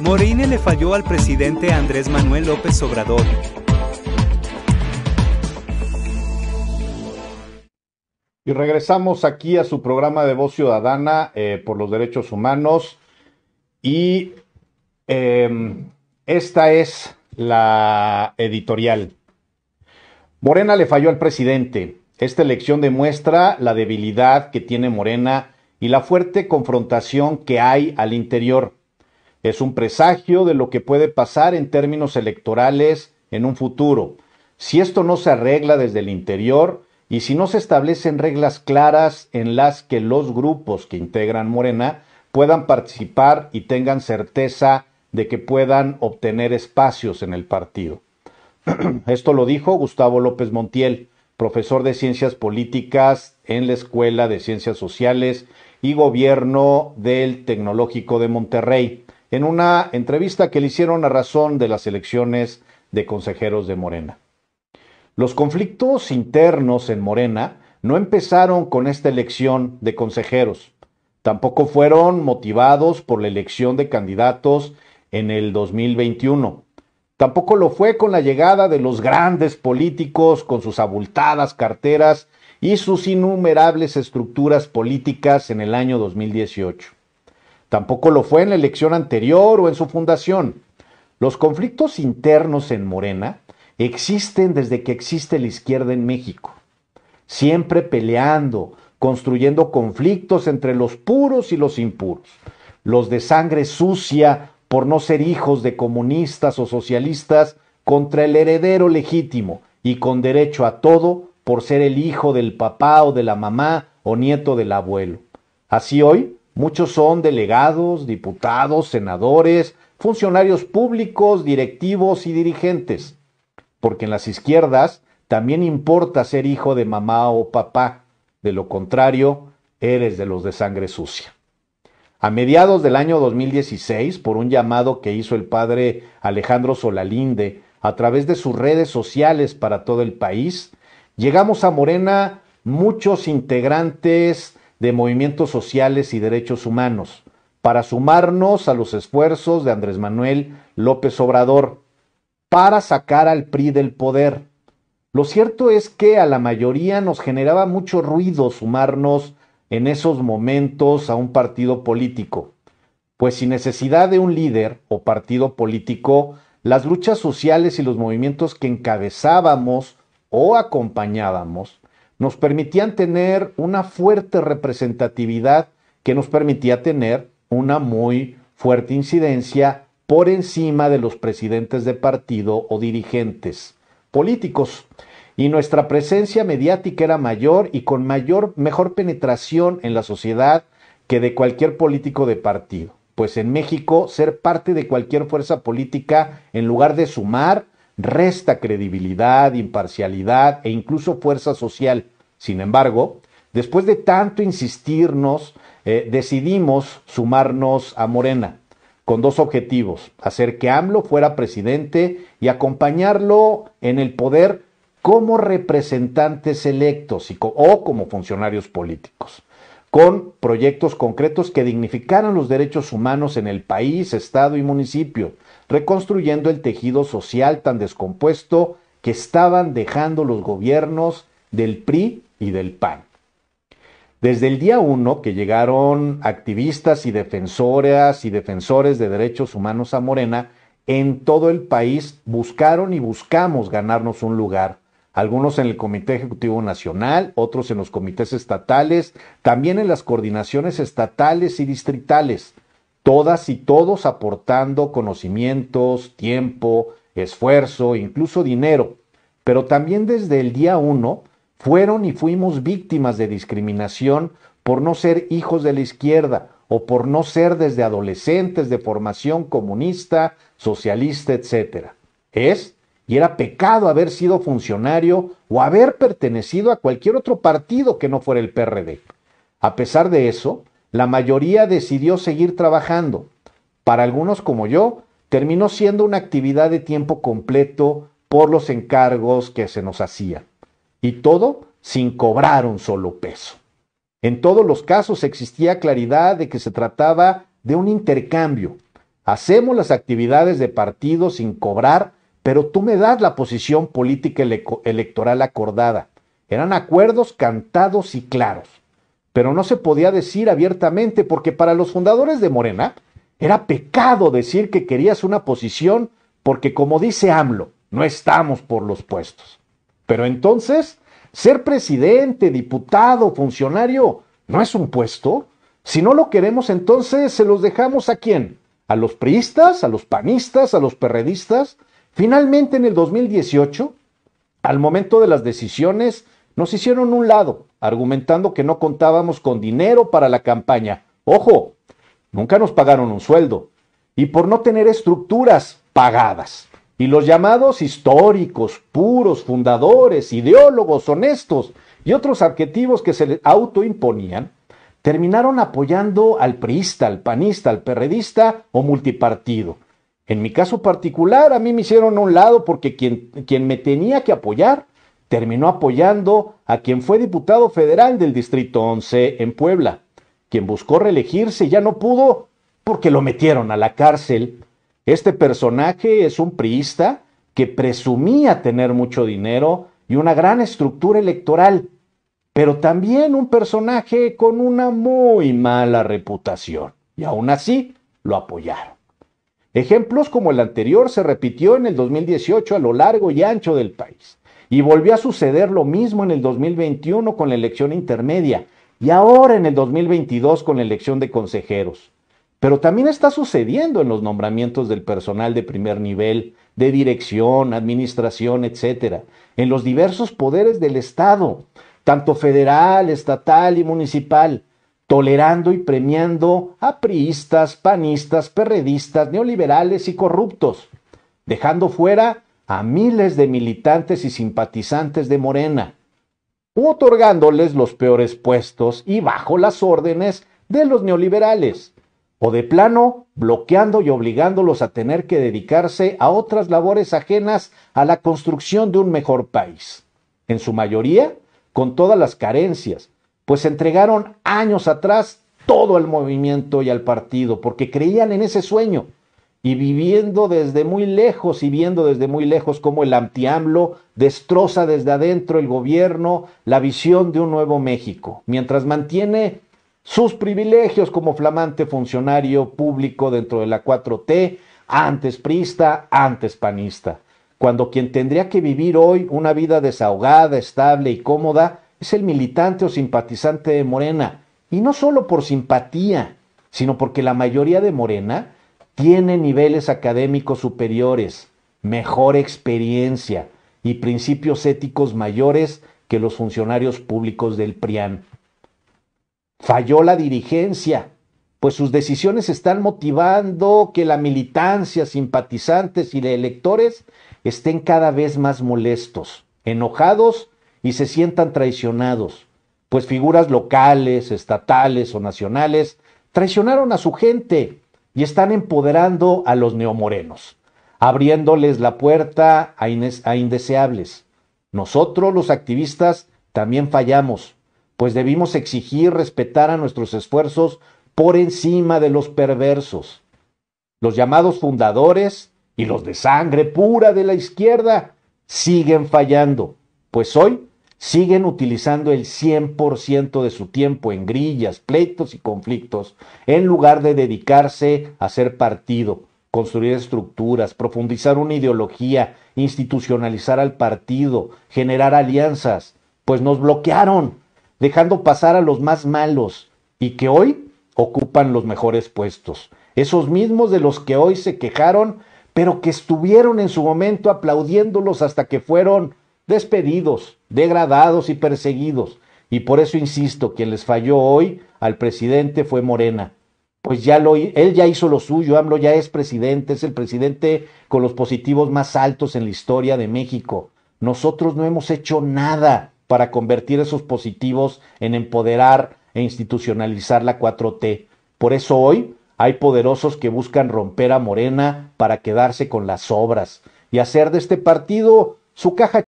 Morine le falló al presidente Andrés Manuel López Obrador. Y regresamos aquí a su programa de voz ciudadana eh, por los derechos humanos. Y em, esta es la editorial. Morena le falló al presidente. Esta elección demuestra la debilidad que tiene Morena y la fuerte confrontación que hay al interior. Es un presagio de lo que puede pasar en términos electorales en un futuro. Si esto no se arregla desde el interior y si no se establecen reglas claras en las que los grupos que integran Morena puedan participar y tengan certeza de que puedan obtener espacios en el partido. Esto lo dijo Gustavo López Montiel, profesor de Ciencias Políticas en la Escuela de Ciencias Sociales y Gobierno del Tecnológico de Monterrey, en una entrevista que le hicieron a razón de las elecciones de consejeros de Morena. Los conflictos internos en Morena no empezaron con esta elección de consejeros, tampoco fueron motivados por la elección de candidatos en el 2021. Tampoco lo fue con la llegada de los grandes políticos con sus abultadas carteras y sus innumerables estructuras políticas en el año 2018. Tampoco lo fue en la elección anterior o en su fundación. Los conflictos internos en Morena existen desde que existe la izquierda en México. Siempre peleando, construyendo conflictos entre los puros y los impuros, los de sangre sucia por no ser hijos de comunistas o socialistas contra el heredero legítimo y con derecho a todo por ser el hijo del papá o de la mamá o nieto del abuelo. Así hoy, Muchos son delegados, diputados, senadores, funcionarios públicos, directivos y dirigentes. Porque en las izquierdas también importa ser hijo de mamá o papá. De lo contrario, eres de los de sangre sucia. A mediados del año 2016, por un llamado que hizo el padre Alejandro Solalinde a través de sus redes sociales para todo el país, llegamos a Morena muchos integrantes de movimientos sociales y derechos humanos, para sumarnos a los esfuerzos de Andrés Manuel López Obrador, para sacar al PRI del poder. Lo cierto es que a la mayoría nos generaba mucho ruido sumarnos en esos momentos a un partido político, pues sin necesidad de un líder o partido político, las luchas sociales y los movimientos que encabezábamos o acompañábamos nos permitían tener una fuerte representatividad que nos permitía tener una muy fuerte incidencia por encima de los presidentes de partido o dirigentes políticos. Y nuestra presencia mediática era mayor y con mayor, mejor penetración en la sociedad que de cualquier político de partido. Pues en México, ser parte de cualquier fuerza política, en lugar de sumar, resta credibilidad, imparcialidad e incluso fuerza social. Sin embargo, después de tanto insistirnos, eh, decidimos sumarnos a Morena con dos objetivos, hacer que AMLO fuera presidente y acompañarlo en el poder como representantes electos o como funcionarios políticos, con proyectos concretos que dignificaran los derechos humanos en el país, estado y municipio, reconstruyendo el tejido social tan descompuesto que estaban dejando los gobiernos del PRI y del PAN. Desde el día 1 que llegaron activistas y defensoras y defensores de derechos humanos a Morena, en todo el país buscaron y buscamos ganarnos un lugar. Algunos en el Comité Ejecutivo Nacional, otros en los comités estatales, también en las coordinaciones estatales y distritales todas y todos aportando conocimientos, tiempo, esfuerzo, incluso dinero, pero también desde el día uno fueron y fuimos víctimas de discriminación por no ser hijos de la izquierda o por no ser desde adolescentes de formación comunista, socialista, etc. Es y era pecado haber sido funcionario o haber pertenecido a cualquier otro partido que no fuera el PRD. A pesar de eso, la mayoría decidió seguir trabajando. Para algunos como yo, terminó siendo una actividad de tiempo completo por los encargos que se nos hacían. Y todo sin cobrar un solo peso. En todos los casos existía claridad de que se trataba de un intercambio. Hacemos las actividades de partido sin cobrar, pero tú me das la posición política electoral acordada. Eran acuerdos cantados y claros pero no se podía decir abiertamente porque para los fundadores de Morena era pecado decir que querías una posición porque como dice AMLO, no estamos por los puestos. Pero entonces, ser presidente, diputado, funcionario, no es un puesto. Si no lo queremos, entonces se los dejamos a quién? A los priistas, a los panistas, a los perredistas. Finalmente, en el 2018, al momento de las decisiones, nos hicieron un lado argumentando que no contábamos con dinero para la campaña. Ojo, nunca nos pagaron un sueldo. Y por no tener estructuras pagadas. Y los llamados históricos, puros, fundadores, ideólogos, honestos y otros adjetivos que se le autoimponían, terminaron apoyando al priista, al panista, al perredista o multipartido. En mi caso particular, a mí me hicieron a un lado porque quien me tenía que apoyar terminó apoyando a quien fue diputado federal del Distrito 11 en Puebla, quien buscó reelegirse y ya no pudo porque lo metieron a la cárcel. Este personaje es un priista que presumía tener mucho dinero y una gran estructura electoral, pero también un personaje con una muy mala reputación, y aún así lo apoyaron. Ejemplos como el anterior se repitió en el 2018 a lo largo y ancho del país. Y volvió a suceder lo mismo en el 2021 con la elección intermedia y ahora en el 2022 con la elección de consejeros. Pero también está sucediendo en los nombramientos del personal de primer nivel, de dirección, administración, etcétera, en los diversos poderes del Estado, tanto federal, estatal y municipal, tolerando y premiando a priistas, panistas, perredistas, neoliberales y corruptos, dejando fuera a miles de militantes y simpatizantes de Morena, otorgándoles los peores puestos y bajo las órdenes de los neoliberales, o de plano bloqueando y obligándolos a tener que dedicarse a otras labores ajenas a la construcción de un mejor país, en su mayoría con todas las carencias, pues entregaron años atrás todo al movimiento y al partido, porque creían en ese sueño y viviendo desde muy lejos y viendo desde muy lejos cómo el antiamlo destroza desde adentro el gobierno la visión de un nuevo México, mientras mantiene sus privilegios como flamante funcionario público dentro de la 4T, antes prista, antes panista, cuando quien tendría que vivir hoy una vida desahogada, estable y cómoda es el militante o simpatizante de Morena, y no solo por simpatía, sino porque la mayoría de Morena tiene niveles académicos superiores, mejor experiencia y principios éticos mayores que los funcionarios públicos del PRIAN. Falló la dirigencia, pues sus decisiones están motivando que la militancia, simpatizantes y electores estén cada vez más molestos, enojados y se sientan traicionados, pues figuras locales, estatales o nacionales traicionaron a su gente y están empoderando a los neomorenos, abriéndoles la puerta a, a indeseables. Nosotros, los activistas, también fallamos, pues debimos exigir respetar a nuestros esfuerzos por encima de los perversos, los llamados fundadores y los de sangre pura de la izquierda siguen fallando, pues hoy siguen utilizando el 100% de su tiempo en grillas, pleitos y conflictos, en lugar de dedicarse a ser partido, construir estructuras, profundizar una ideología, institucionalizar al partido, generar alianzas, pues nos bloquearon, dejando pasar a los más malos y que hoy ocupan los mejores puestos. Esos mismos de los que hoy se quejaron, pero que estuvieron en su momento aplaudiéndolos hasta que fueron despedidos, degradados y perseguidos. Y por eso insisto, quien les falló hoy al presidente fue Morena. Pues ya lo, él ya hizo lo suyo, AMLO ya es presidente, es el presidente con los positivos más altos en la historia de México. Nosotros no hemos hecho nada para convertir esos positivos en empoderar e institucionalizar la 4T. Por eso hoy hay poderosos que buscan romper a Morena para quedarse con las obras y hacer de este partido su caja